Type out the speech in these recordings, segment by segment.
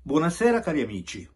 Buonasera cari amici.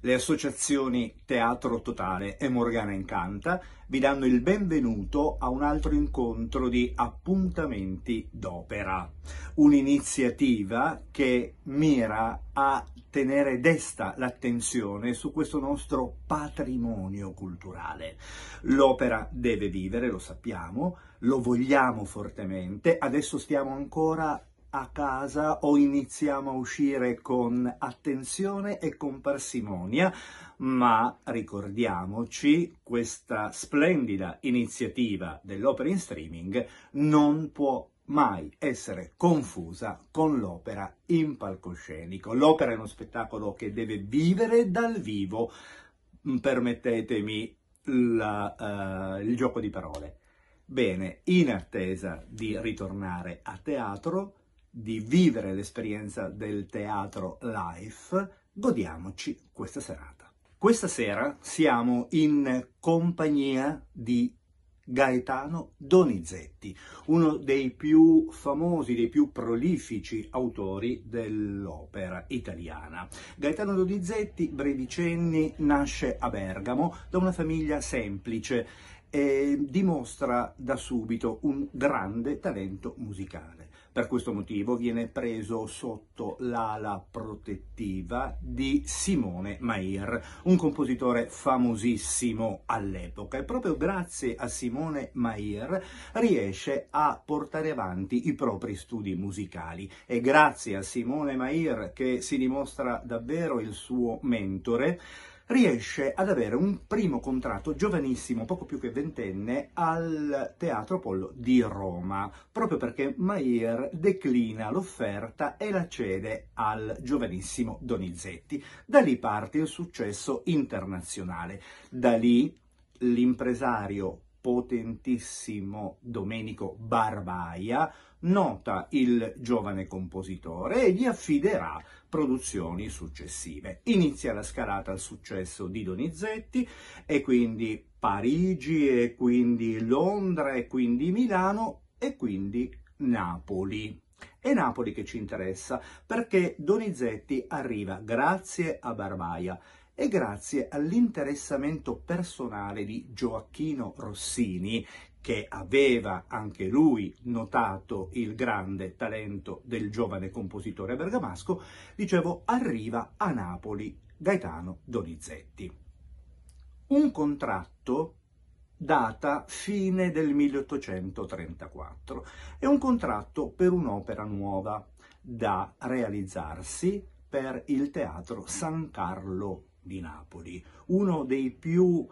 Le associazioni Teatro Totale e Morgana Incanta vi danno il benvenuto a un altro incontro di Appuntamenti d'Opera, un'iniziativa che mira a tenere desta l'attenzione su questo nostro patrimonio culturale. L'opera deve vivere, lo sappiamo, lo vogliamo fortemente, adesso stiamo ancora a casa o iniziamo a uscire con attenzione e con parsimonia, ma ricordiamoci questa splendida iniziativa dell'opera in streaming non può mai essere confusa con l'opera in palcoscenico. L'opera è uno spettacolo che deve vivere dal vivo, permettetemi la, uh, il gioco di parole. Bene, in attesa di ritornare a teatro, di vivere l'esperienza del teatro live, godiamoci questa serata. Questa sera siamo in compagnia di Gaetano Donizetti, uno dei più famosi, dei più prolifici autori dell'opera italiana. Gaetano Donizetti, bredicenni, nasce a Bergamo da una famiglia semplice e dimostra da subito un grande talento musicale per questo motivo viene preso sotto l'ala protettiva di Simone Mair, un compositore famosissimo all'epoca e proprio grazie a Simone Mair riesce a portare avanti i propri studi musicali e grazie a Simone Mair che si dimostra davvero il suo mentore riesce ad avere un primo contratto giovanissimo, poco più che ventenne, al Teatro Apollo di Roma, proprio perché Maier declina l'offerta e la cede al giovanissimo Donizetti. Da lì parte il successo internazionale. Da lì l'impresario potentissimo Domenico Barbaia nota il giovane compositore e gli affiderà produzioni successive. Inizia la scalata al successo di Donizetti e quindi Parigi e quindi Londra e quindi Milano e quindi Napoli. È Napoli che ci interessa perché Donizetti arriva grazie a Barbaia e grazie all'interessamento personale di Gioacchino Rossini, che aveva anche lui notato il grande talento del giovane compositore bergamasco, dicevo, arriva a Napoli Gaetano Donizetti. Un contratto data fine del 1834. È un contratto per un'opera nuova da realizzarsi per il Teatro San Carlo di Napoli, uno dei più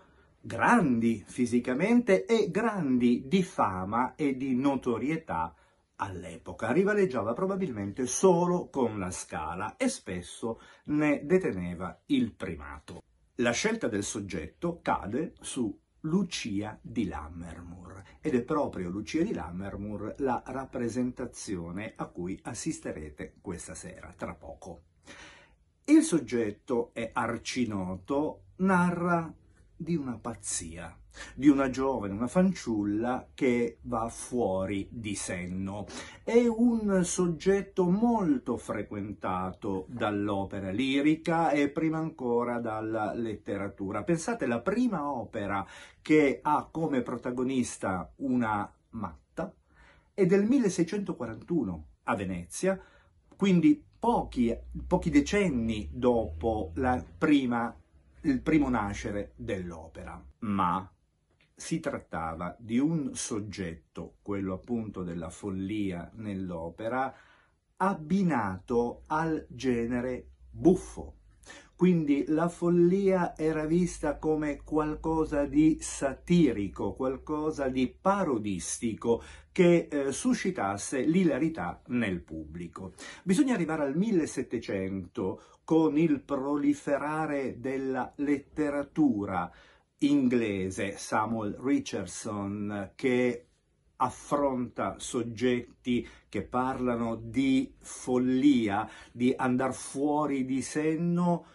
grandi fisicamente e grandi di fama e di notorietà all'epoca. Rivaleggiava probabilmente solo con la Scala e spesso ne deteneva il primato. La scelta del soggetto cade su Lucia di Lammermoor ed è proprio Lucia di Lammermoor la rappresentazione a cui assisterete questa sera, tra poco. Il soggetto è arcinoto, narra di una pazzia, di una giovane, una fanciulla che va fuori di senno. È un soggetto molto frequentato dall'opera lirica e prima ancora dalla letteratura. Pensate, la prima opera che ha come protagonista una matta è del 1641 a Venezia, quindi pochi, pochi decenni dopo la prima il primo nascere dell'opera, ma si trattava di un soggetto, quello appunto della follia nell'opera, abbinato al genere buffo. Quindi la follia era vista come qualcosa di satirico, qualcosa di parodistico che eh, suscitasse l'ilarità nel pubblico. Bisogna arrivare al 1700 con il proliferare della letteratura inglese, Samuel Richardson, che affronta soggetti che parlano di follia, di andar fuori di senno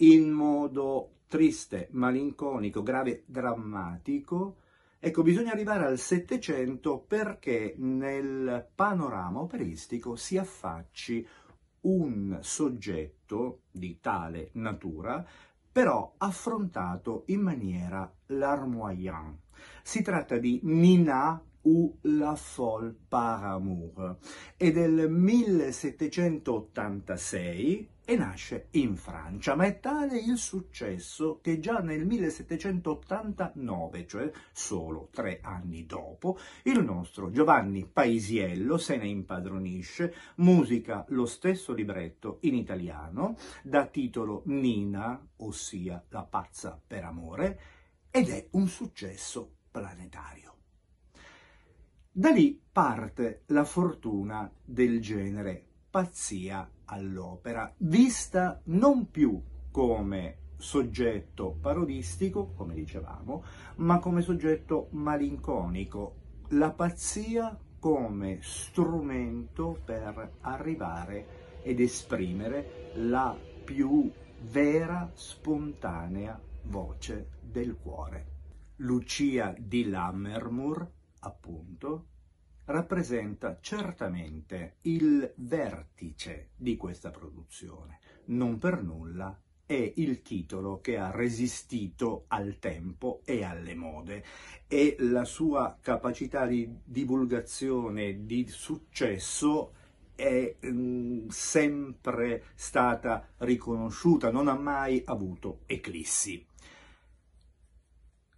in modo triste, malinconico, grave, drammatico. Ecco, bisogna arrivare al Settecento perché nel panorama operistico si affacci un soggetto di tale natura, però affrontato in maniera larmoyante. Si tratta di Nina ou La Folle par Amour. È del 1786 e nasce in Francia, ma è tale il successo che già nel 1789, cioè solo tre anni dopo, il nostro Giovanni Paisiello se ne impadronisce, musica lo stesso libretto in italiano, da titolo Nina, ossia La pazza per amore, ed è un successo planetario. Da lì parte la fortuna del genere pazzia all'opera, vista non più come soggetto parodistico, come dicevamo, ma come soggetto malinconico, la pazzia come strumento per arrivare ed esprimere la più vera, spontanea voce del cuore. Lucia di Lammermoor, appunto, rappresenta certamente il vertice di questa produzione. Non per nulla è il titolo che ha resistito al tempo e alle mode e la sua capacità di divulgazione, di successo è mh, mm, sempre stata riconosciuta, non ha mai avuto eclissi.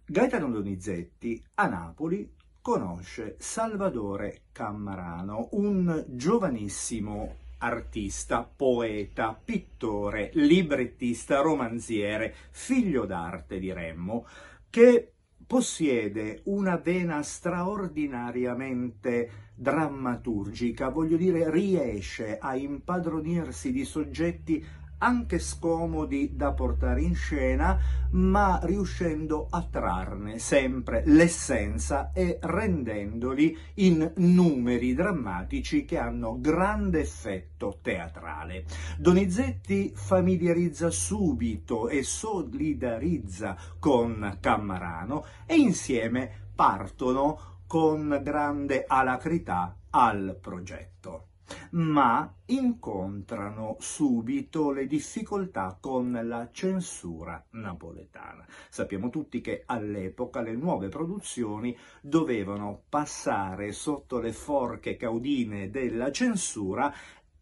Gaetano Donizetti a Napoli conosce Salvatore Cammarano, un giovanissimo artista, poeta, pittore, librettista, romanziere, figlio d'arte diremmo, che possiede una vena straordinariamente drammaturgica, voglio dire riesce a impadronirsi di soggetti anche scomodi da portare in scena, ma riuscendo a trarne sempre l'essenza e rendendoli in numeri drammatici che hanno grande effetto teatrale. Donizetti familiarizza subito e solidarizza con Cammarano e insieme partono con grande alacrità al progetto ma incontrano subito le difficoltà con la censura napoletana. Sappiamo tutti che all'epoca le nuove produzioni dovevano passare sotto le forche caudine della censura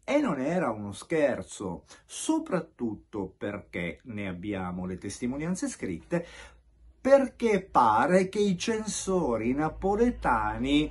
e non era uno scherzo, soprattutto perché ne abbiamo le testimonianze scritte, perché pare che i censori napoletani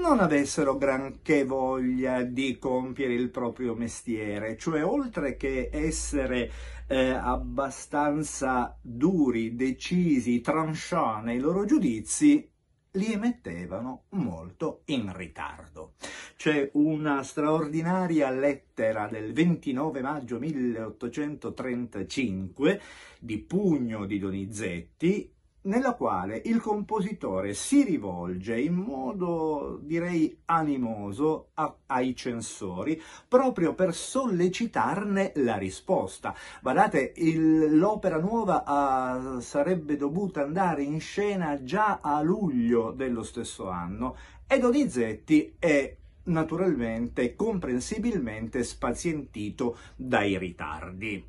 non avessero granché voglia di compiere il proprio mestiere, cioè oltre che essere eh, abbastanza duri, decisi, tranchant nei loro giudizi, li emettevano molto in ritardo. C'è una straordinaria lettera del 29 maggio 1835 di pugno di Donizetti nella quale il compositore si rivolge in modo direi animoso a, ai censori proprio per sollecitarne la risposta. Guardate, l'opera nuova uh, sarebbe dovuta andare in scena già a luglio dello stesso anno e Donizetti è naturalmente, comprensibilmente spazientito dai ritardi.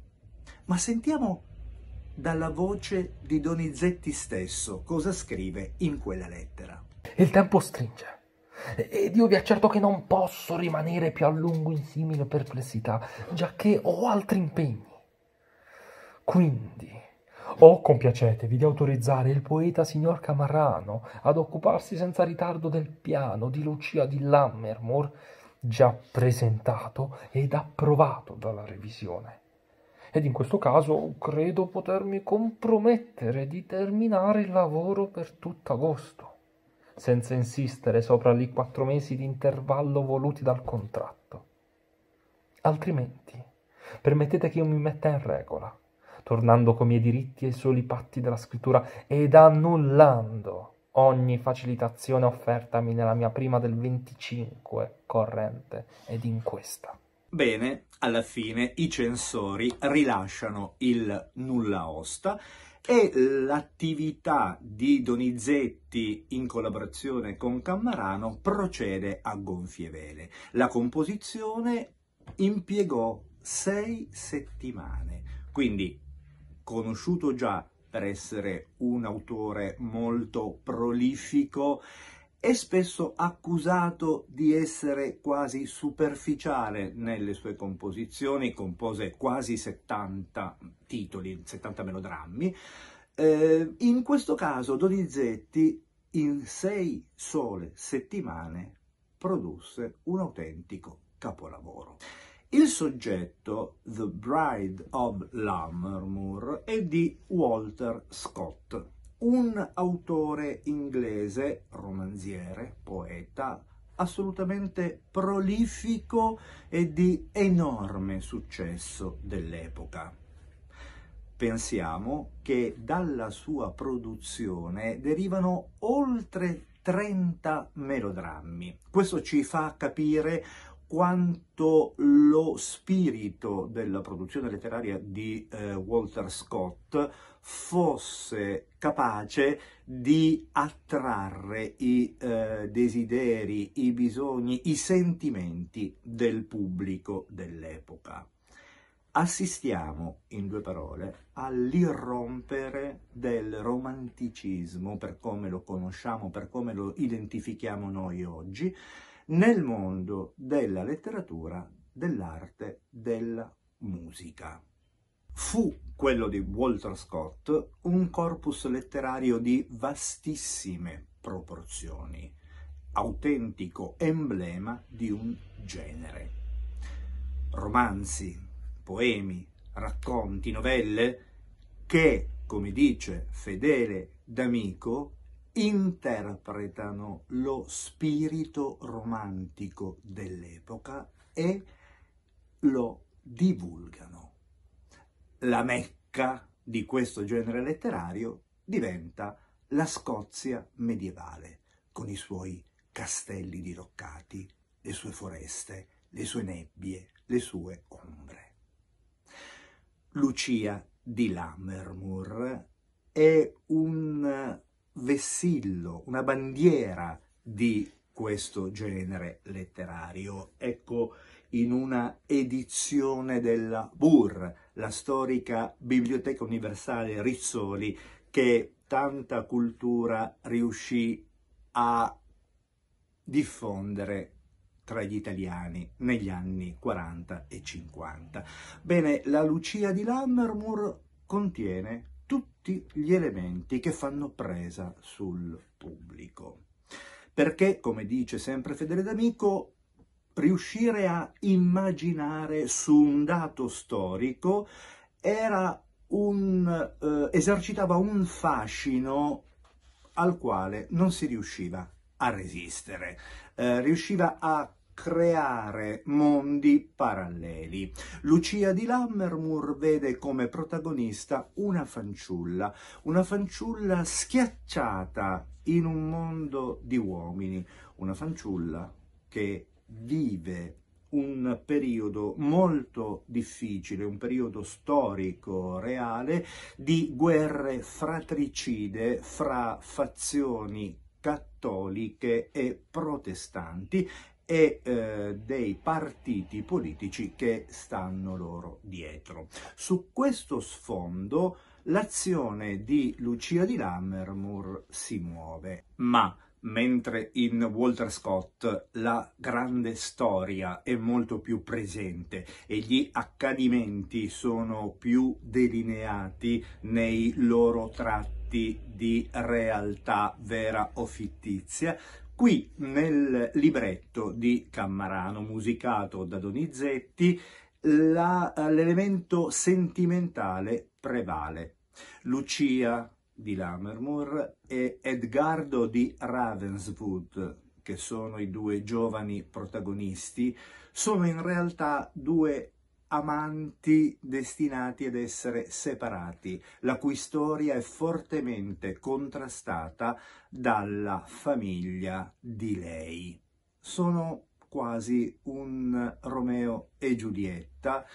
Ma sentiamo dalla voce di Donizetti stesso cosa scrive in quella lettera. Il tempo stringe ed io vi accerto che non posso rimanere più a lungo in simile perplessità, giacché ho altri impegni. Quindi, o compiacetevi di autorizzare il poeta signor Camarano ad occuparsi senza ritardo del piano di Lucia di Lammermoor, già presentato ed approvato dalla revisione ed in questo caso credo potermi compromettere di terminare il lavoro per tutto agosto, senza insistere sopra i quattro mesi di intervallo voluti dal contratto. Altrimenti, permettete che io mi metta in regola, tornando coi miei diritti e i soli patti della scrittura ed annullando ogni facilitazione offertami nella mia prima del 25 corrente ed in questa. Bene, alla fine i censori rilasciano il nulla osta e l'attività di Donizetti in collaborazione con Cammarano procede a gonfie vele. La composizione impiegò sei settimane, quindi conosciuto già per essere un autore molto prolifico è spesso accusato di essere quasi superficiale nelle sue composizioni, compose quasi 70 titoli, 70 melodrammi. Eh, in questo caso Donizetti in sei sole settimane produsse un autentico capolavoro. Il soggetto, The Bride of Lammermoor, è di Walter Scott, un autore inglese, romanziere, poeta, assolutamente prolifico e di enorme successo dell'epoca. Pensiamo che dalla sua produzione derivano oltre 30 melodrammi. Questo ci fa capire quanto lo spirito della produzione letteraria di eh, Walter Scott fosse capace di attrarre i eh, desideri, i bisogni, i sentimenti del pubblico dell'epoca. Assistiamo, in due parole, all'irrompere del romanticismo, per come lo conosciamo, per come lo identifichiamo noi oggi, nel mondo della letteratura, dell'arte, della musica fu quello di Walter Scott un corpus letterario di vastissime proporzioni, autentico emblema di un genere. Romanzi, poemi, racconti, novelle che, come dice Fedele D'Amico, interpretano lo spirito romantico dell'epoca e lo divulgano la mecca di questo genere letterario diventa la Scozia medievale, con i suoi castelli diroccati, le sue foreste, le sue nebbie, le sue ombre. Lucia di Lammermoor è un vessillo, una bandiera di questo genere letterario. Ecco, in una edizione della BUR, la storica Biblioteca Universale Rizzoli, che tanta cultura riuscì a diffondere tra gli italiani negli anni 40 e 50. Bene, la Lucia di Lammermoor contiene tutti gli elementi che fanno presa sul pubblico. Perché, come dice sempre Fedele D'Amico, riuscire a immaginare su un dato storico era un, eh, esercitava un fascino al quale non si riusciva a resistere, eh, riusciva a creare mondi paralleli. Lucia di Lammermoor vede come protagonista una fanciulla, una fanciulla schiacciata in un mondo di uomini, una fanciulla che vive un periodo molto difficile, un periodo storico reale di guerre fratricide fra fazioni cattoliche e protestanti e eh, dei partiti politici che stanno loro dietro. Su questo sfondo l'azione di Lucia di Lammermoor si muove, ma mentre in Walter Scott la grande storia è molto più presente e gli accadimenti sono più delineati nei loro tratti di realtà vera o fittizia, Qui nel libretto di Cammarano, musicato da Donizetti, l'elemento sentimentale prevale. Lucia, di Lammermoor e Edgardo di Ravenswood, che sono i due giovani protagonisti, sono in realtà due amanti destinati ad essere separati, la cui storia è fortemente contrastata dalla famiglia di lei. Sono quasi un Romeo e Giulietta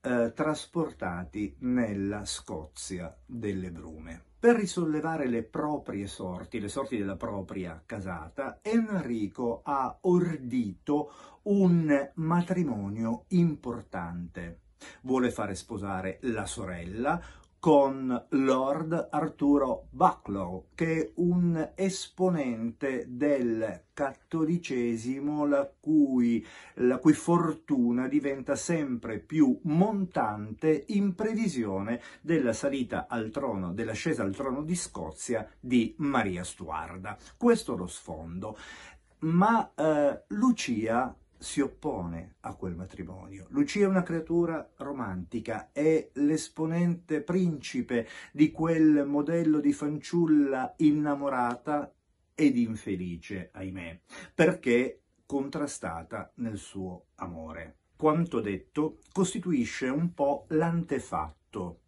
eh, trasportati nella Scozia delle brume. Per risollevare le proprie sorti, le sorti della propria casata, Enrico ha ordito un matrimonio importante. Vuole fare sposare la sorella con Lord Arturo Bucklow, che è un esponente del cattolicesimo la cui, la cui fortuna diventa sempre più montante in previsione della salita al trono, dell'ascesa al trono di Scozia di Maria Stuarda. Questo lo sfondo. Ma eh, Lucia si oppone a quel matrimonio. Lucia è una creatura romantica, è l'esponente principe di quel modello di fanciulla innamorata ed infelice, ahimè, perché contrastata nel suo amore. Quanto detto costituisce un po' l'antefatto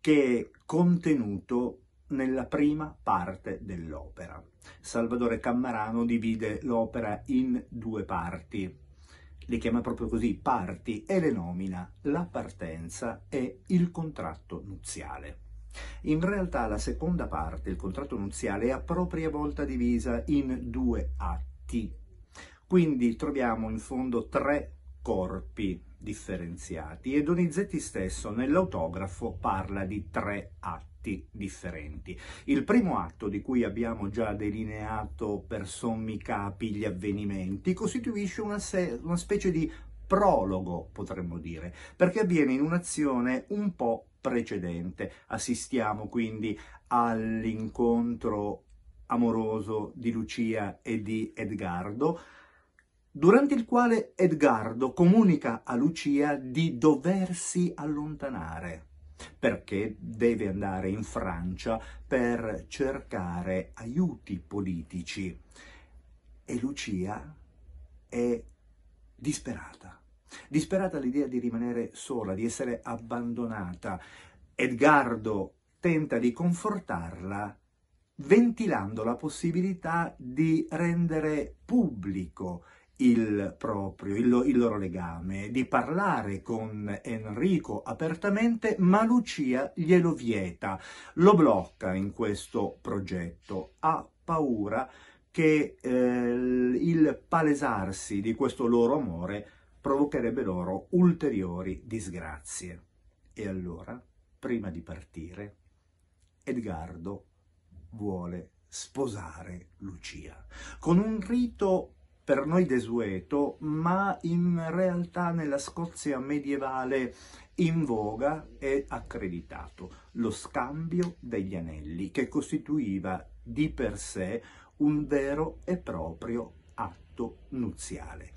che è contenuto nella prima parte dell'opera. Salvatore Cammarano divide l'opera in due parti, le chiama proprio così parti e le nomina la partenza e il contratto nuziale. In realtà la seconda parte, il contratto nuziale, è a propria volta divisa in due atti. Quindi troviamo in fondo tre corpi differenziati e Donizetti stesso nell'autografo parla di tre atti differenti. Il primo atto, di cui abbiamo già delineato per sommi capi gli avvenimenti, costituisce una, se- una specie di prologo, potremmo dire, perché avviene in un'azione un po' precedente. Assistiamo quindi all'incontro amoroso di Lucia e di Edgardo, durante il quale Edgardo comunica a Lucia di doversi allontanare perché deve andare in Francia per cercare aiuti politici. E Lucia è disperata, disperata all'idea di rimanere sola, di essere abbandonata. Edgardo tenta di confortarla ventilando la possibilità di rendere pubblico il proprio, il, lo, il, loro legame, di parlare con Enrico apertamente, ma Lucia glielo vieta, lo blocca in questo progetto, ha paura che eh, il palesarsi di questo loro amore provocherebbe loro ulteriori disgrazie. E allora, prima di partire, Edgardo vuole sposare Lucia con un rito per noi desueto, ma in realtà nella Scozia medievale in voga e accreditato, lo scambio degli anelli, che costituiva di per sé un vero e proprio atto nuziale.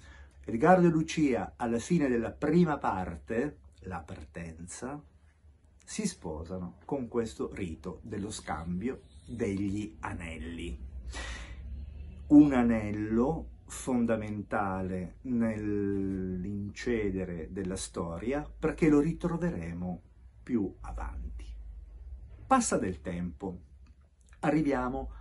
Edgardo e Lucia, alla fine della prima parte, la partenza, si sposano con questo rito dello scambio degli anelli. Un anello fondamentale nell'incedere della storia perché lo ritroveremo più avanti. Passa del tempo, arriviamo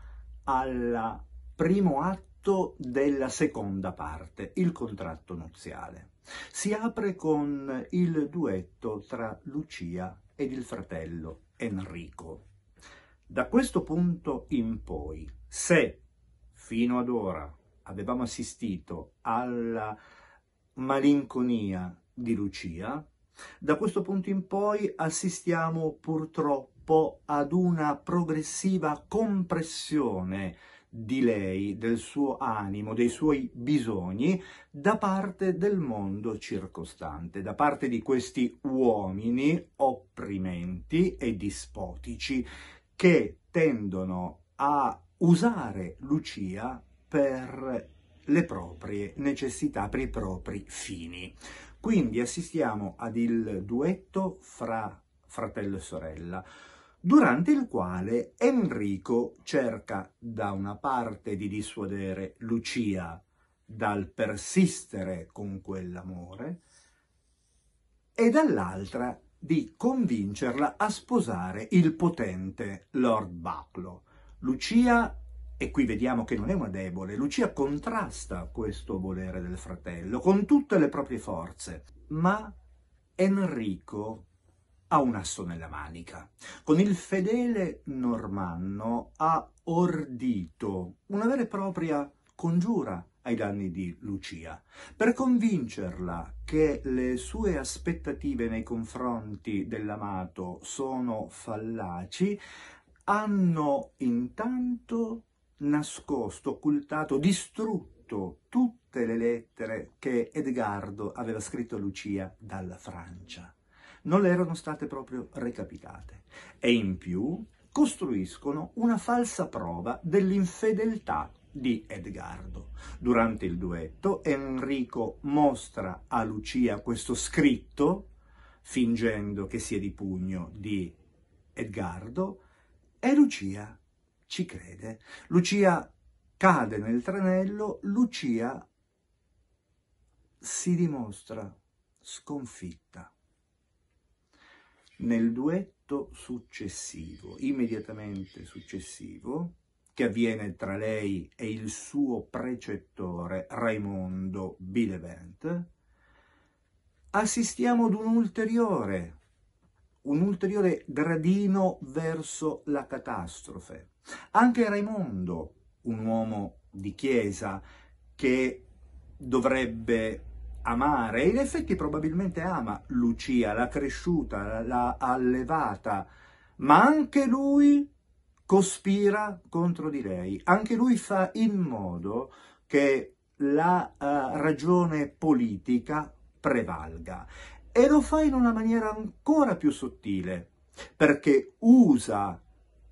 al primo atto della seconda parte, il contratto nuziale. Si apre con il duetto tra Lucia ed il fratello Enrico. Da questo punto in poi, se fino ad ora avevamo assistito alla malinconia di Lucia, da questo punto in poi assistiamo purtroppo ad una progressiva compressione di lei, del suo animo, dei suoi bisogni da parte del mondo circostante, da parte di questi uomini opprimenti e dispotici che tendono a usare Lucia per le proprie necessità, per i propri fini. Quindi assistiamo ad il duetto fra fratello e sorella, durante il quale Enrico cerca da una parte di dissuadere Lucia dal persistere con quell'amore e dall'altra di convincerla a sposare il potente Lord Bucklow. Lucia e qui vediamo che non è una debole, Lucia contrasta questo volere del fratello con tutte le proprie forze, ma Enrico ha un asso nella manica. Con il fedele normanno ha ordito una vera e propria congiura ai danni di Lucia, per convincerla che le sue aspettative nei confronti dell'amato sono fallaci, hanno intanto nascosto, occultato, distrutto tutte le lettere che Edgardo aveva scritto a Lucia dalla Francia. Non le erano state proprio recapitate. E in più costruiscono una falsa prova dell'infedeltà di Edgardo. Durante il duetto Enrico mostra a Lucia questo scritto, fingendo che sia di pugno di Edgardo, e Lucia ci crede. Lucia cade nel tranello, Lucia si dimostra sconfitta. Nel duetto successivo, immediatamente successivo, che avviene tra lei e il suo precettore Raimondo Bilevent, assistiamo ad un un'ulteriore un ulteriore gradino verso la catastrofe. Anche Raimondo, un uomo di chiesa che dovrebbe amare, e in effetti probabilmente ama Lucia, l'ha cresciuta, l'ha allevata, ma anche lui cospira contro di lei, anche lui fa in modo che la uh, ragione politica prevalga e lo fa in una maniera ancora più sottile, perché usa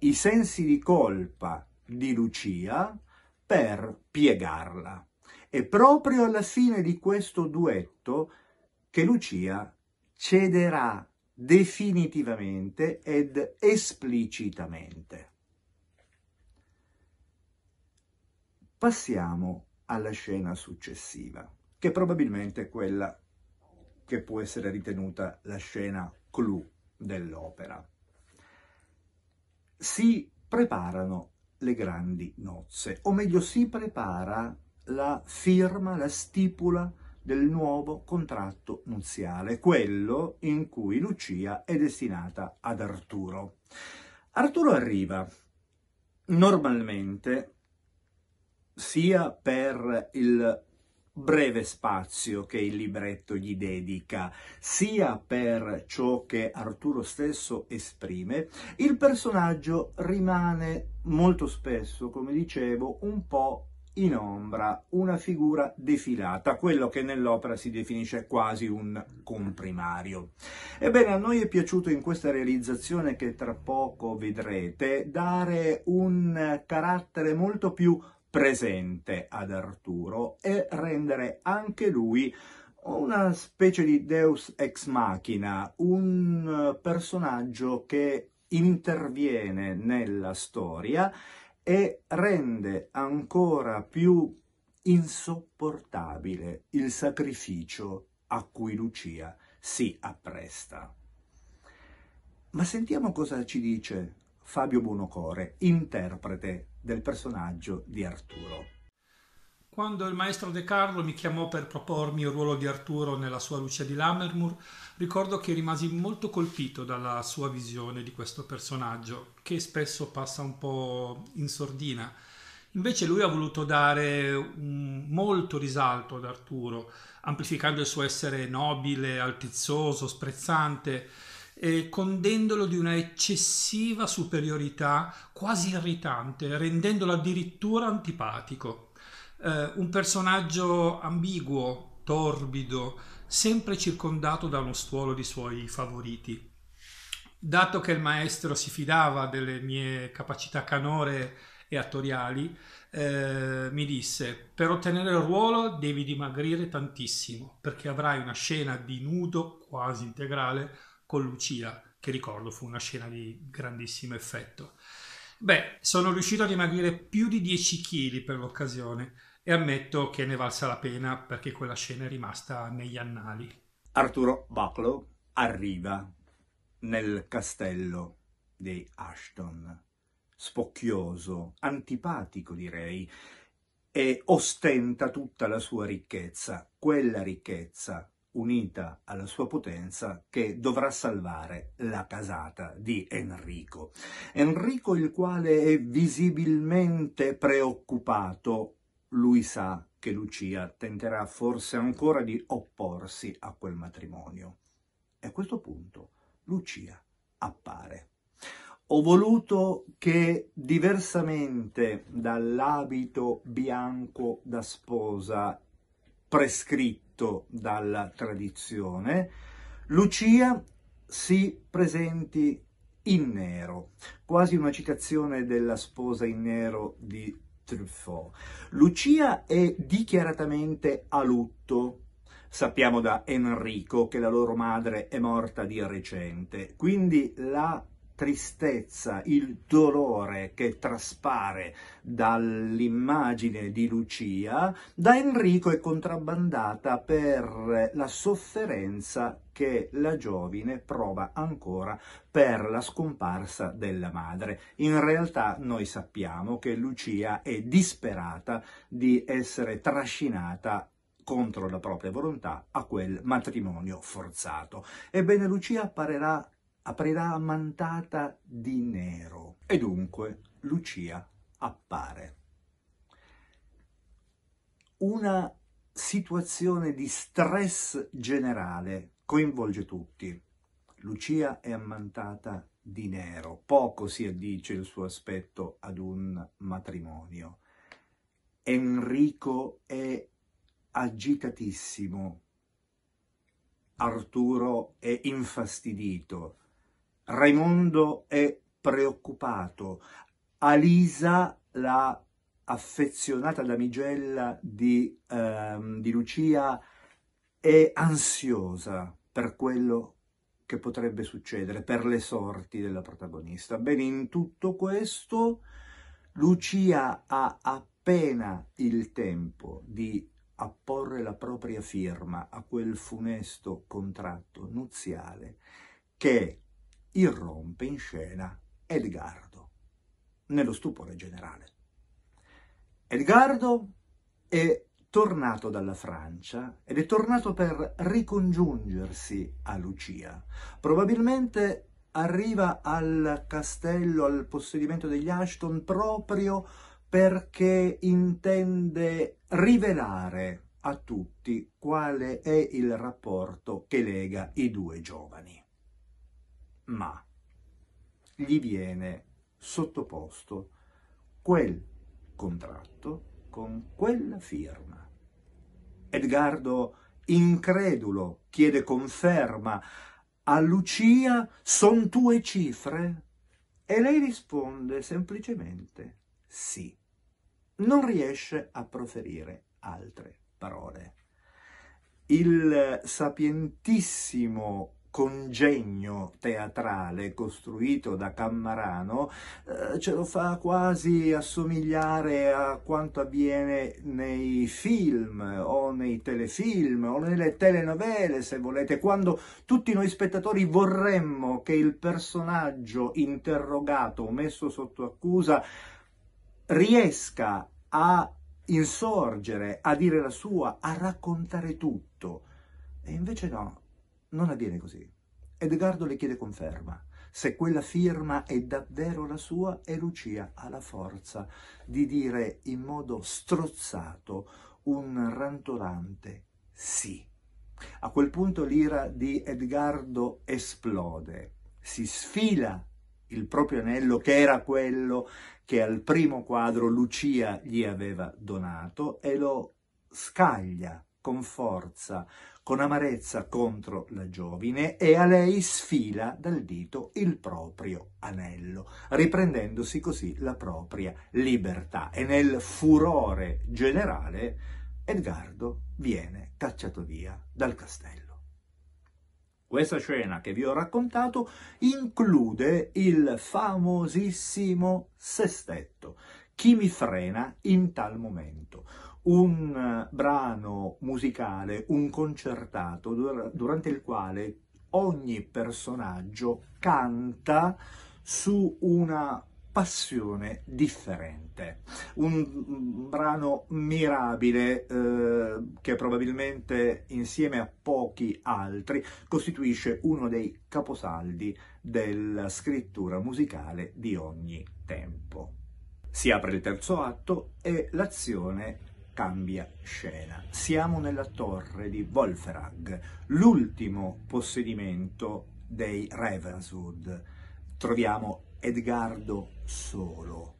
i sensi di colpa di Lucia per piegarla. È proprio alla fine di questo duetto che Lucia cederà definitivamente ed esplicitamente. Passiamo alla scena successiva, che probabilmente è quella che può essere ritenuta la scena clou dell'opera. Si preparano le grandi nozze, o meglio si prepara la firma, la stipula del nuovo contratto nuziale, quello in cui Lucia è destinata ad Arturo. Arturo arriva normalmente sia per il breve spazio che il libretto gli dedica, sia per ciò che Arturo stesso esprime, il personaggio rimane molto spesso, come dicevo, un po' in ombra, una figura defilata, quello che nell'opera si definisce quasi un comprimario. Ebbene, a noi è piaciuto in questa realizzazione che tra poco vedrete dare un carattere molto più presente ad Arturo e rendere anche lui una specie di deus ex machina, un eh, personaggio che interviene nella storia e rende ancora più insopportabile il sacrificio a cui Lucia si appresta. Ma sentiamo cosa ci dice Fabio Buonocore, interprete del personaggio di Arturo. Quando il maestro De Carlo mi chiamò per propormi il ruolo di Arturo nella sua Lucia di Lammermoor, ricordo che rimasi molto colpito dalla sua visione di questo personaggio, che spesso passa un po' in sordina. Invece lui ha voluto dare molto risalto ad Arturo, amplificando il suo essere nobile, altizzoso, sprezzante, eh, condendolo di una eccessiva superiorità quasi irritante, rendendolo addirittura antipatico. Eh, un personaggio ambiguo, torbido, sempre circondato da uno stuolo di suoi favoriti. Dato che il maestro si fidava delle mie capacità canore e attoriali, eh, mi disse per ottenere il ruolo devi dimagrire tantissimo perché avrai una scena di nudo quasi integrale con Lucia, che ricordo fu una scena di grandissimo effetto. Beh, sono riuscito a dimagrire più di 10 kg per l'occasione e ammetto che ne valsa la pena perché quella scena è rimasta negli annali. Arturo Bucklow arriva nel castello di Ashton, spocchioso, antipatico direi, e ostenta tutta la sua ricchezza, quella ricchezza unita alla sua potenza che dovrà salvare la casata di Enrico. Enrico il quale è visibilmente preoccupato, lui sa che Lucia tenterà forse ancora di opporsi a quel matrimonio. E a questo punto Lucia appare. Ho voluto che, diversamente dall'abito bianco da sposa prescritto dalla tradizione, Lucia si presenti in nero, quasi una citazione della sposa in nero di Truffaut. Lucia è dichiaratamente a lutto. Sappiamo da Enrico che la loro madre è morta di recente, quindi la tristezza, il dolore che traspare dall'immagine di Lucia, da Enrico è contrabbandata per la sofferenza che la giovine prova ancora per la scomparsa della madre. In realtà noi sappiamo che Lucia è disperata di essere trascinata contro la propria volontà a quel matrimonio forzato. Ebbene Lucia apparirà aprirà la mantata di nero e dunque Lucia appare. Una situazione di stress generale coinvolge tutti. Lucia è ammantata di nero, poco si addice il suo aspetto ad un matrimonio. Enrico è agitatissimo, Arturo è infastidito, Raimondo è preoccupato, Alisa la affezionata damigella di, ehm, di Lucia è ansiosa per quello che potrebbe succedere, per le sorti della protagonista. Bene, in tutto questo Lucia ha appena il tempo di apporre la propria firma a quel funesto contratto nuziale che irrompe in scena Edgardo, nello stupore generale. Edgardo è tornato dalla Francia ed è tornato per ricongiungersi a Lucia. Probabilmente arriva al castello, al possedimento degli Ashton, proprio perché intende rivelare a tutti quale è il rapporto che lega i due giovani ma gli viene sottoposto quel contratto con quella firma. Edgardo, incredulo, chiede conferma a Lucia, son tue cifre? E lei risponde semplicemente sì. Non riesce a proferire altre parole. Il sapientissimo congegno teatrale costruito da Cammarano eh, ce lo fa quasi assomigliare a quanto avviene nei film o nei telefilm o nelle telenovele se volete quando tutti noi spettatori vorremmo che il personaggio interrogato o messo sotto accusa riesca a insorgere, a dire la sua, a raccontare tutto e invece no non avviene così. Edgardo le chiede conferma. Se quella firma è davvero la sua e Lucia ha la forza di dire in modo strozzato un rantolante sì. A quel punto l'ira di Edgardo esplode, si sfila il proprio anello che era quello che al primo quadro Lucia gli aveva donato e lo scaglia con forza, con amarezza contro la giovine e a lei sfila dal dito il proprio anello, riprendendosi così la propria libertà. E nel furore generale Edgardo viene cacciato via dal castello. Questa scena che vi ho raccontato include il famosissimo sestetto, chi mi frena in tal momento, un eh, brano musicale, un concertato, dur durante il quale ogni personaggio canta su una passione differente. Un mm, brano mirabile eh, che probabilmente insieme a pochi altri costituisce uno dei caposaldi della scrittura musicale di ogni tempo. Si apre il terzo atto e l'azione cambia scena. Siamo nella torre di Wolferag, l'ultimo possedimento dei Ravenswood. Troviamo Edgardo solo.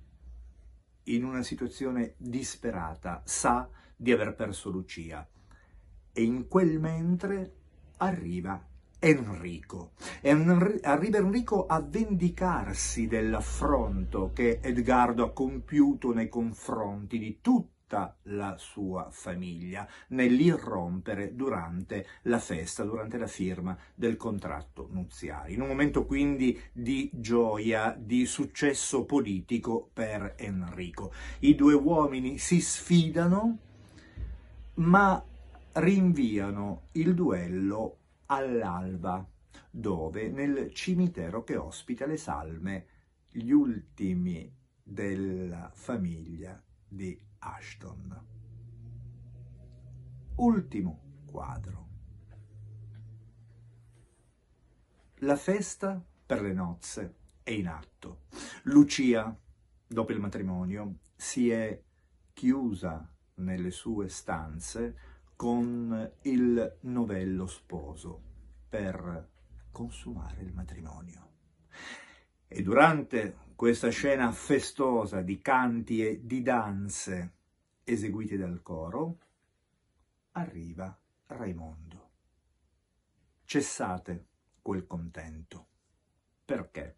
In una situazione disperata, sa di aver perso Lucia. E in quel mentre arriva Enrico. Enri arriva Enrico a vendicarsi dell'affronto che Edgardo ha compiuto nei confronti di tutti tutta la sua famiglia nell'irrompere durante la festa, durante la firma del contratto nuziale. In un momento quindi di gioia, di successo politico per Enrico. I due uomini si sfidano ma rinviano il duello all'alba, dove nel cimitero che ospita le salme, gli ultimi della famiglia di Ashton. Ultimo quadro. La festa per le nozze è in atto. Lucia, dopo il matrimonio, si è chiusa nelle sue stanze con il novello sposo per consumare il matrimonio. E durante questa scena festosa di canti e di danze eseguite dal coro, arriva Raimondo. Cessate quel contento. Perché?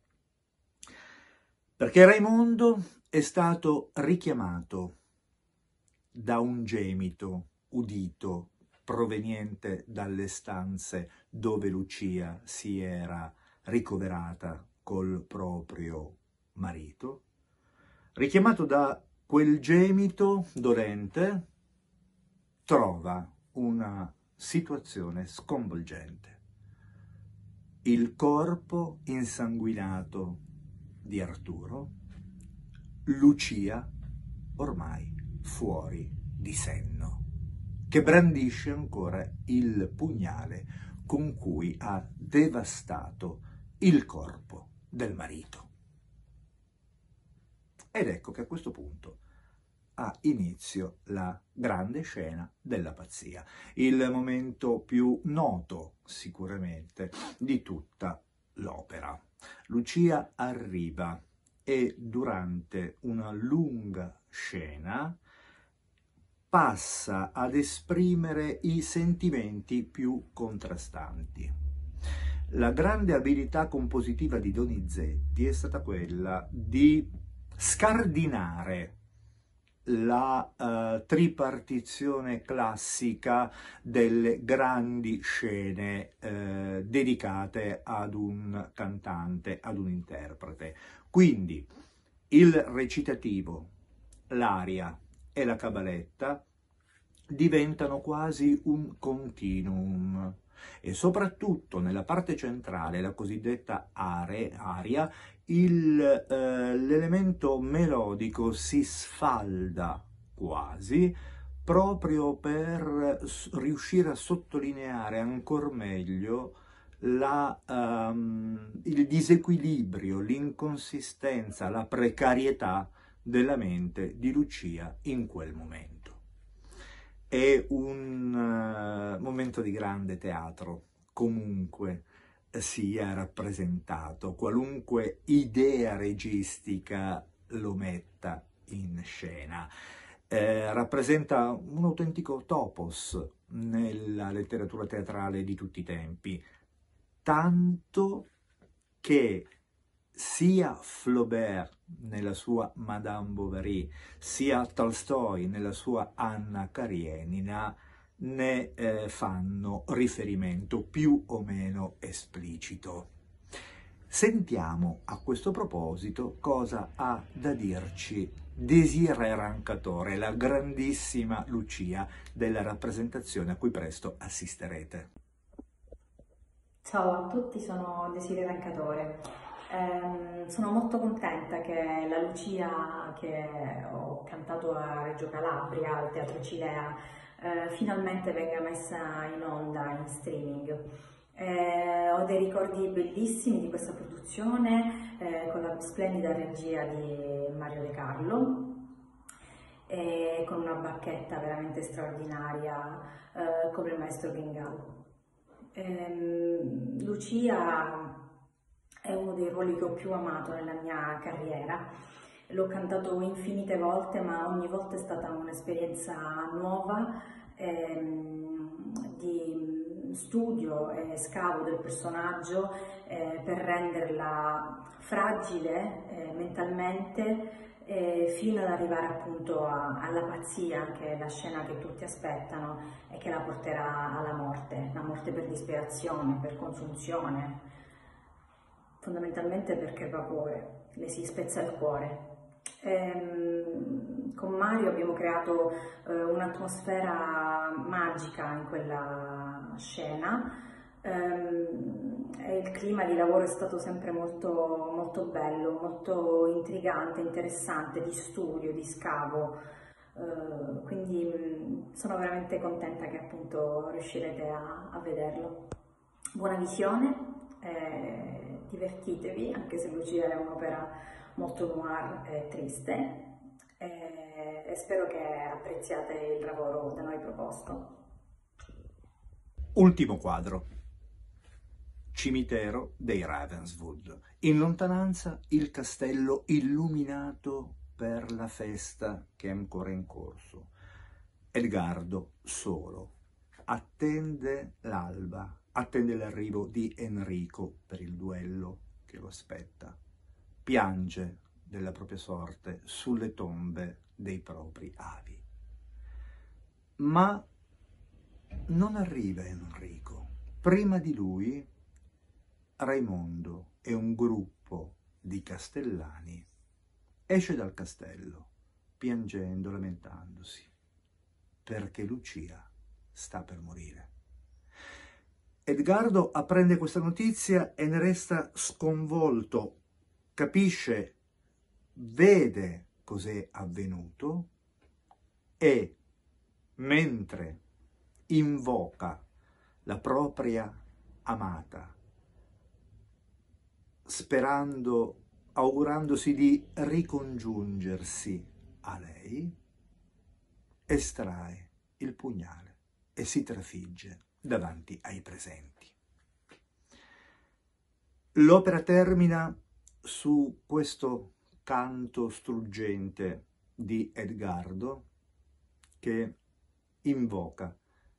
Perché Raimondo è stato richiamato da un gemito udito proveniente dalle stanze dove Lucia si era ricoverata col proprio marito, richiamato da quel gemito dolente, trova una situazione sconvolgente. Il corpo insanguinato di Arturo, Lucia ormai fuori di senno, che brandisce ancora il pugnale con cui ha devastato il corpo del marito. Ed ecco che a questo punto ha inizio la grande scena della pazzia, il momento più noto sicuramente di tutta l'opera. Lucia arriva e durante una lunga scena passa ad esprimere i sentimenti più contrastanti. La grande abilità compositiva di Donizetti è stata quella di scardinare la uh, tripartizione classica delle grandi scene uh, dedicate ad un cantante, ad un interprete. Quindi il recitativo, l'aria e la cabaletta diventano quasi un continuum e soprattutto nella parte centrale, la cosiddetta are, aria, eh, l'elemento eh, melodico si sfalda quasi proprio per riuscire a sottolineare ancora meglio la, um, il disequilibrio, l'inconsistenza, la precarietà della mente di Lucia in quel momento è un uh, momento di grande teatro, comunque eh, sia rappresentato, qualunque idea registica lo metta in scena. Eh, rappresenta un autentico topos nella letteratura teatrale di tutti i tempi, tanto che sia Flaubert nella sua Madame Bovary, sia Tolstoi nella sua Anna Karenina, ne eh, fanno riferimento più o meno esplicito. Sentiamo a questo proposito cosa ha da dirci Desire Rancatore, la grandissima Lucia della rappresentazione a cui presto assisterete. Ciao a tutti, sono Desire Rancatore. Ehm, sono molto contenta che la Lucia che ho cantato a Reggio Calabria, al Teatro Cilea, eh, finalmente venga messa in onda in streaming. Eh, ho dei ricordi bellissimi di questa produzione eh, con la splendida regia di Mario De Carlo e con una bacchetta veramente straordinaria eh, come il maestro Gengal. Ehm, Lucia è uno dei ruoli che ho più amato nella mia carriera. L'ho cantato infinite volte, ma ogni volta è stata un'esperienza nuova ehm, di studio e scavo del personaggio eh, per renderla fragile eh, mentalmente eh, fino ad arrivare appunto a, alla pazzia, che è la scena che tutti aspettano e che la porterà alla morte, la morte per disperazione, per consunzione, fondamentalmente perché il vapore, le si spezza il cuore. E, ehm, con Mario abbiamo creato eh, un'atmosfera magica in quella scena ehm, e il clima di lavoro è stato sempre molto, molto bello, molto intrigante, interessante, di studio, di scavo. Uh, quindi mm, sono veramente contenta che appunto riuscirete a, a vederlo. Buona visione. Eh, divertitevi, anche se Lucia è un'opera molto noir e triste e, e spero che apprezziate il lavoro da noi proposto. Ultimo quadro. Cimitero dei Ravenswood. In lontananza il castello illuminato per la festa che è ancora in corso. Edgardo solo attende l'alba attende l'arrivo di Enrico per il duello che lo aspetta. Piange della propria sorte sulle tombe dei propri avi. Ma non arriva Enrico. Prima di lui Raimondo e un gruppo di castellani esce dal castello piangendo, lamentandosi, perché Lucia sta per morire. Edgardo apprende questa notizia e ne resta sconvolto, capisce, vede cos'è avvenuto e, mentre invoca la propria amata, sperando, augurandosi di ricongiungersi a lei, estrae il pugnale e si trafigge davanti ai presenti. L'opera termina su questo canto struggente di Edgardo che invoca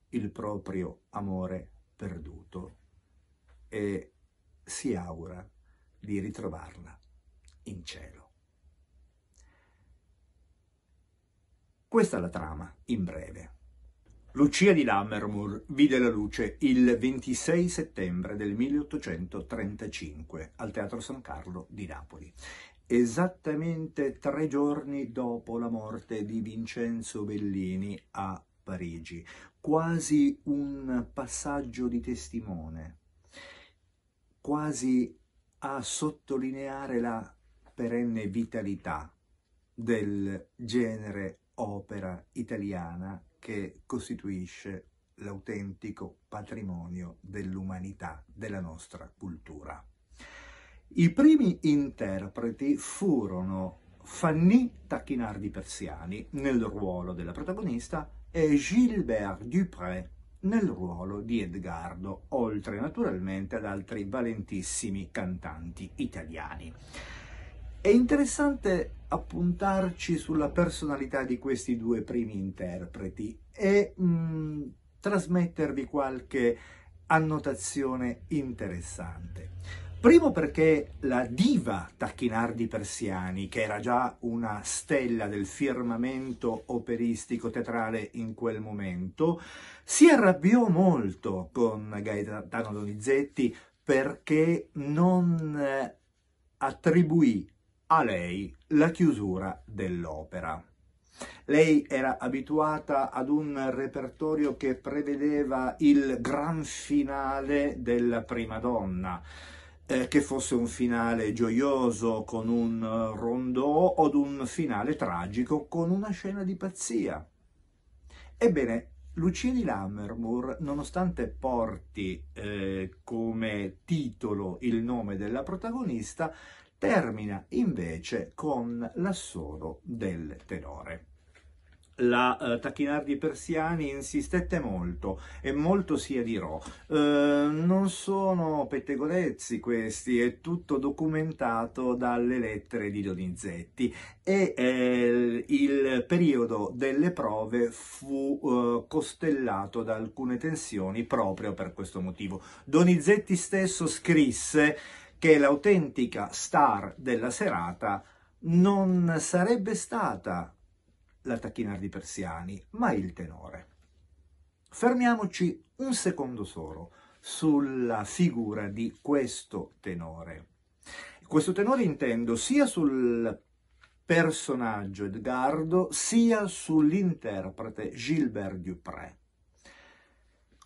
il proprio amore perduto e si augura di ritrovarla in cielo. Questa è la trama, in breve. Lucia di Lammermoor vide la luce il 26 settembre del 1835 al Teatro San Carlo di Napoli, esattamente tre giorni dopo la morte di Vincenzo Bellini a Parigi, quasi un passaggio di testimone, quasi a sottolineare la perenne vitalità del genere opera italiana che costituisce l'autentico patrimonio dell'umanità, della nostra cultura. I primi interpreti furono Fanny Tacchinardi Persiani nel ruolo della protagonista e Gilbert Dupré nel ruolo di Edgardo, oltre naturalmente ad altri valentissimi cantanti italiani. È interessante appuntarci sulla personalità di questi due primi interpreti e mh, mm, trasmettervi qualche annotazione interessante. Primo perché la diva Tacchinardi Persiani, che era già una stella del firmamento operistico teatrale in quel momento, si arrabbiò molto con Gaetano Donizetti perché non eh, attribuì a lei la chiusura dell'opera. Lei era abituata ad un repertorio che prevedeva il gran finale della prima donna, eh, che fosse un finale gioioso con un eh, rondò o un finale tragico con una scena di pazzia. Ebbene, Lucia di Lammermoor, nonostante porti eh, come titolo il nome della protagonista, termina invece con l'assolo del tenore la eh, Tacchinardi Persiani insistette molto e molto si adirò. Eh, non sono pettegolezzi questi, è tutto documentato dalle lettere di Donizetti e eh, il periodo delle prove fu eh, costellato da alcune tensioni proprio per questo motivo. Donizetti stesso scrisse che l'autentica star della serata non sarebbe stata la tacchina di Persiani, ma il tenore. Fermiamoci un secondo solo sulla figura di questo tenore. Questo tenore intendo sia sul personaggio Edgardo, sia sull'interprete Gilbert Dupré.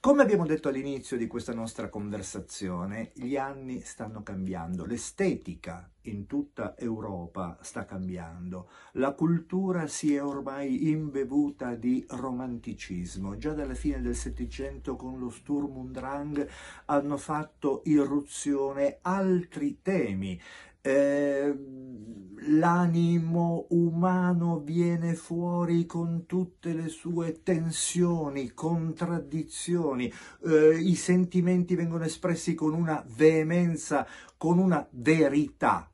Come abbiamo detto all'inizio di questa nostra conversazione, gli anni stanno cambiando, l'estetica in tutta Europa sta cambiando, la cultura si è ormai imbevuta di romanticismo. Già dalla fine del Settecento con lo Sturm und Drang hanno fatto irruzione altri temi Ehm, l'animo umano viene fuori con tutte le sue tensioni, contraddizioni, eh, i sentimenti vengono espressi con una veemenza, con una verità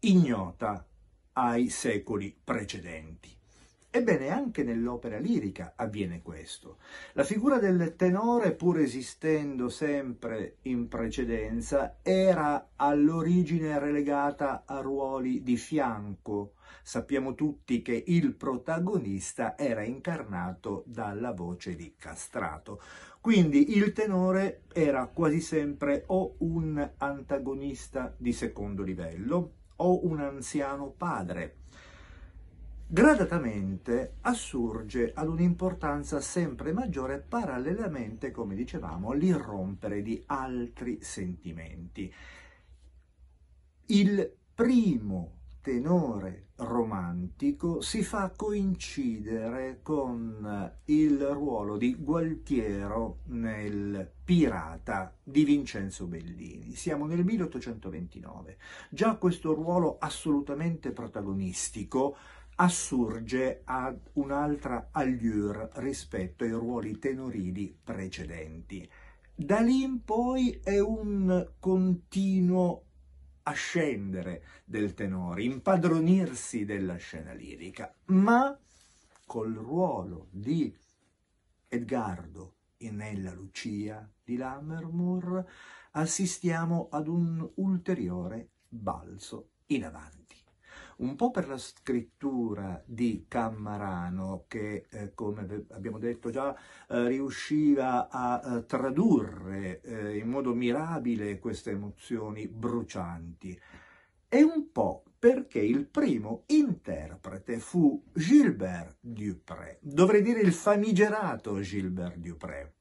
ignota ai secoli precedenti. Ebbene, anche nell'opera lirica avviene questo. La figura del tenore, pur esistendo sempre in precedenza, era all'origine relegata a ruoli di fianco. Sappiamo tutti che il protagonista era incarnato dalla voce di castrato. Quindi il tenore era quasi sempre o un antagonista di secondo livello o un anziano padre gradatamente assurge ad un'importanza sempre maggiore parallelamente, come dicevamo, all'irrompere di altri sentimenti. Il primo tenore romantico si fa coincidere con il ruolo di Gualtiero nel Pirata di Vincenzo Bellini. Siamo nel 1829. Già questo ruolo assolutamente protagonistico assurge ad un'altra allure rispetto ai ruoli tenorili precedenti. Da lì in poi è un continuo ascendere del tenore, impadronirsi della scena lirica, ma col ruolo di Edgardo nella Lucia di Lammermoor assistiamo ad un ulteriore balzo in avanti un po' per la scrittura di Cammarano che, eh, come abbiamo detto già, eh, riusciva a eh, tradurre eh, in modo mirabile queste emozioni brucianti, e un po' perché il primo interprete fu Gilbert Dupré, dovrei dire il famigerato Gilbert Dupré.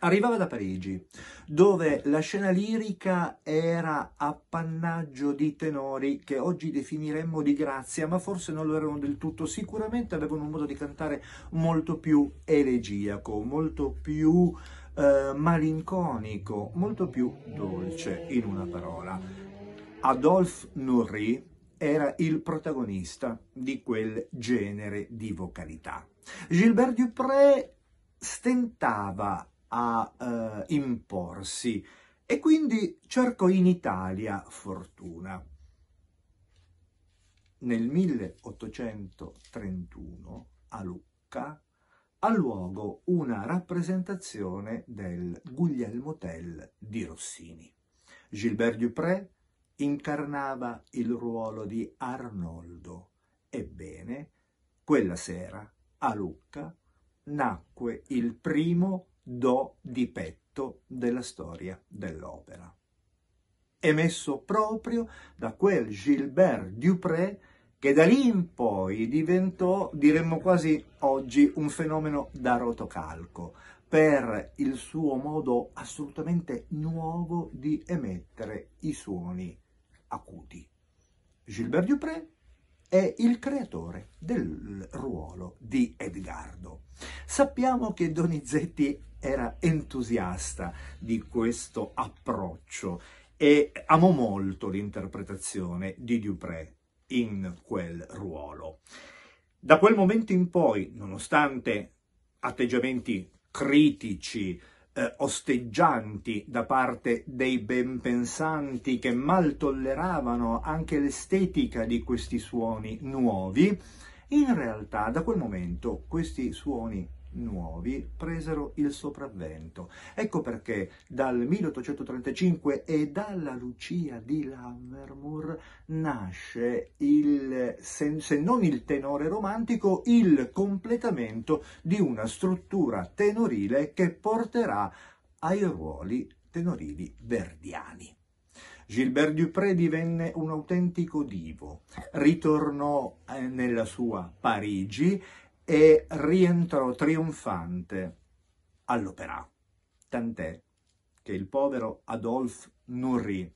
Arrivava da Parigi, dove la scena lirica era appannaggio di tenori che oggi definiremmo di grazia, ma forse non lo erano del tutto. Sicuramente avevano un modo di cantare molto più elegiaco, molto più eh, malinconico, molto più dolce, in una parola. Adolphe Nourri era il protagonista di quel genere di vocalità. Gilbert Dupré stentava a eh, imporsi e quindi cercò in Italia fortuna. Nel 1831 a Lucca ha luogo una rappresentazione del Guglielmo Tell di Rossini. Gilbert Dupré incarnava il ruolo di Arnoldo. Ebbene, quella sera a Lucca nacque il primo do di petto della storia dell'opera. Emesso proprio da quel Gilbert Dupré che da lì in poi diventò, diremmo quasi oggi, un fenomeno da rotocalco per il suo modo assolutamente nuovo di emettere i suoni acuti. Gilbert Dupré è il creatore del ruolo di Edgardo. Sappiamo che Donizetti era entusiasta di questo approccio e amò molto l'interpretazione di Dupré in quel ruolo. Da quel momento in poi, nonostante atteggiamenti critici, eh, osteggianti da parte dei ben pensanti che mal tolleravano anche l'estetica di questi suoni nuovi, in realtà da quel momento questi suoni nuovi presero il sopravvento. Ecco perché dal 1835 e dalla Lucia di Lammermoor nasce il, se non il tenore romantico, il completamento di una struttura tenorile che porterà ai ruoli tenorili verdiani. Gilbert Dupré divenne un autentico divo, ritornò eh, nella sua Parigi e rientrò trionfante all'opera, tant'è che il povero Adolphe Nourri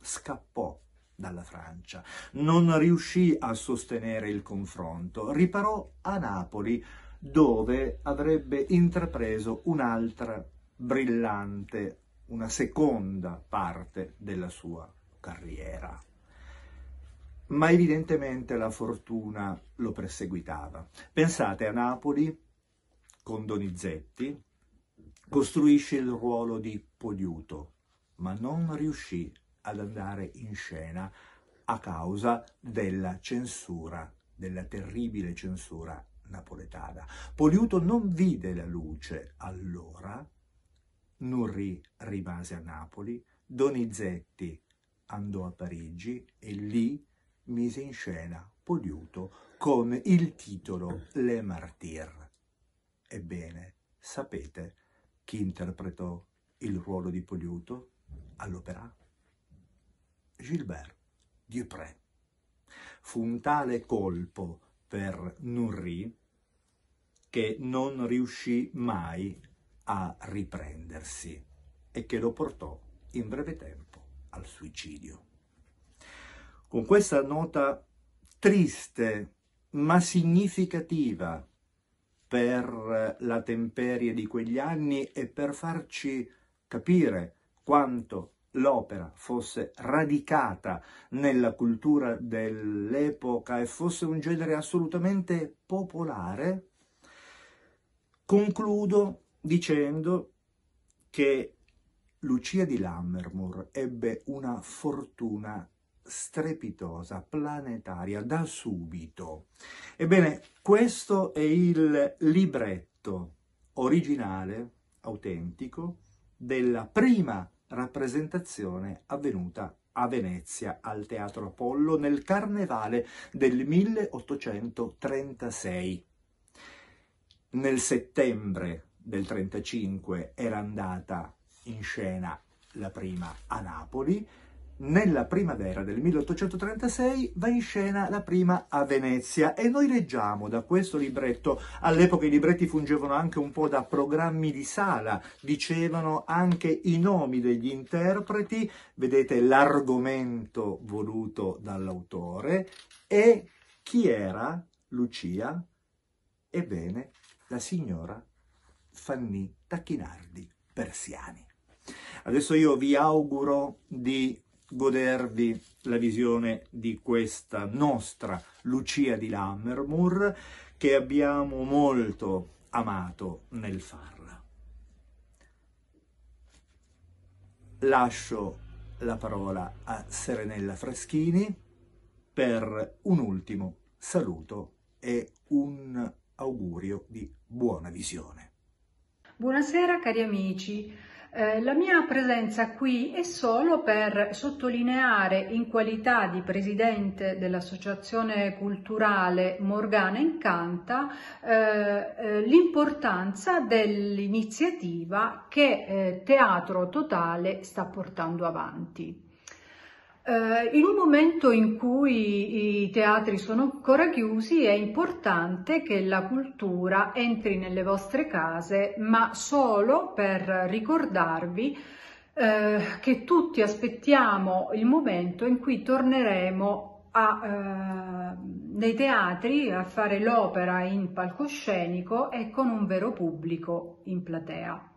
scappò dalla Francia, non riuscì a sostenere il confronto, riparò a Napoli dove avrebbe intrapreso un'altra brillante, una seconda parte della sua carriera ma evidentemente la fortuna lo perseguitava. Pensate a Napoli con Donizetti, costruisce il ruolo di Poliuto, ma non riuscì ad andare in scena a causa della censura, della terribile censura napoletana. Poliuto non vide la luce allora, Nurri rimase a Napoli, Donizetti andò a Parigi e lì mise in scena Poliuto con il titolo Le Martyr. Ebbene, sapete chi interpretò il ruolo di Poliuto all'opera? Gilbert Dupré. Fu un tale colpo per Nourri che non riuscì mai a riprendersi e che lo portò in breve tempo al suicidio con questa nota triste ma significativa per eh, la temperie di quegli anni e per farci capire quanto l'opera fosse radicata nella cultura dell'epoca e fosse un genere assolutamente popolare, concludo dicendo che Lucia di Lammermoor ebbe una fortuna strepitosa, planetaria, da subito. Ebbene, questo è il libretto originale, autentico, della prima rappresentazione avvenuta a Venezia al Teatro Apollo nel Carnevale del 1836. Nel settembre del 1935 era andata in scena la prima a Napoli, nella primavera del 1836 va in scena la prima a Venezia e noi leggiamo da questo libretto, all'epoca i libretti fungevano anche un po' da programmi di sala, dicevano anche i nomi degli interpreti, vedete l'argomento voluto dall'autore e chi era Lucia? Ebbene, la signora Fanny Tacchinardi Persiani. Adesso io vi auguro di godervi la visione di questa nostra Lucia di Lammermoor che abbiamo molto amato nel farla. Lascio la parola a Serenella Fraschini per un ultimo saluto e un augurio di buona visione. Buonasera cari amici. Eh, la mia presenza qui è solo per sottolineare in qualità di presidente dell'associazione culturale Morgana Incanta eh, eh l'importanza dell'iniziativa che eh, Teatro Totale sta portando avanti. Eh, in un momento in cui i teatri sono ancora chiusi è importante che la cultura entri nelle vostre case, ma solo per ricordarvi eh, che tutti aspettiamo il momento in cui torneremo a, eh, nei teatri a fare l'opera in palcoscenico e con un vero pubblico in platea.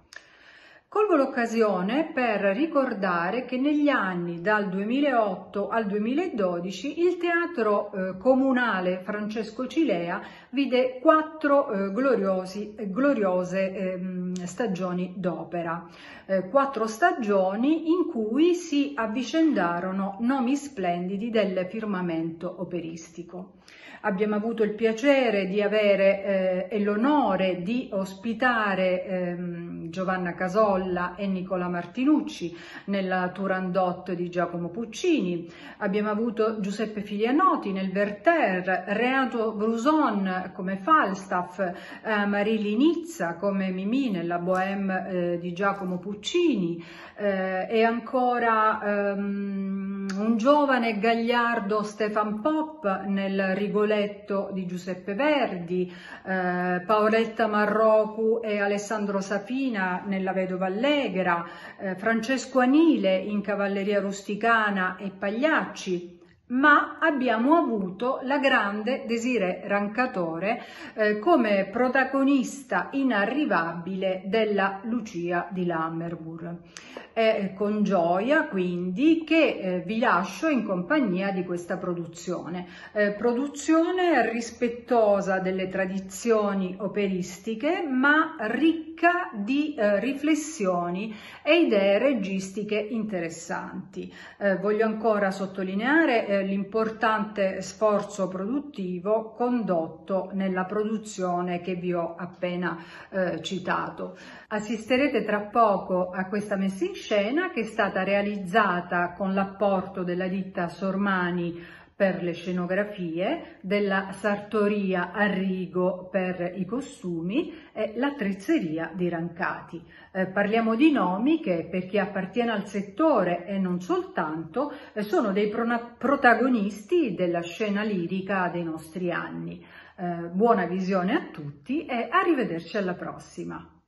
Colgo l'occasione per ricordare che negli anni dal 2008 al 2012 il Teatro eh, Comunale Francesco Cilea vide quattro eh, gloriosi, eh, gloriose eh, stagioni d'opera, eh, quattro stagioni in cui si avvicendarono nomi splendidi del firmamento operistico abbiamo avuto il piacere di avere eh, e l'onore di ospitare ehm, Giovanna Casolla e Nicola Martinucci nella Turandot di Giacomo Puccini, abbiamo avuto Giuseppe Filianotti nel Verter, Renato Bruson come Falstaff, eh, Marie Linizza come Mimì nella Bohème eh, di Giacomo Puccini eh, e ancora... Ehm, un giovane gagliardo Stefan Pop nel Rigoletto di Giuseppe Verdi, eh, Paoletta Marrocu e Alessandro Sapina nella Vedova Allegra, eh, Francesco Anile in Cavalleria Rusticana e Pagliacci, ma abbiamo avuto la grande Desiree Rancatore eh, come protagonista inarrivabile della Lucia di Lammermoor è eh, con gioia quindi che eh, vi lascio in compagnia di questa produzione. Eh, produzione rispettosa delle tradizioni operistiche ma ricca di riflessioni e idee registiche interessanti. voglio ancora sottolineare l'importante sforzo produttivo condotto nella produzione che vi ho appena citato. Assisterete tra poco a questa messa in scena scena che è stata realizzata con l'apporto della ditta Sormani per le scenografie, della sartoria Arrigo per i costumi e l'attrezzeria di Rancati. Eh, parliamo di nomi che per chi appartiene al settore e non soltanto eh, sono dei protagonisti della scena lirica dei nostri anni. Eh, buona visione a tutti e arrivederci alla prossima.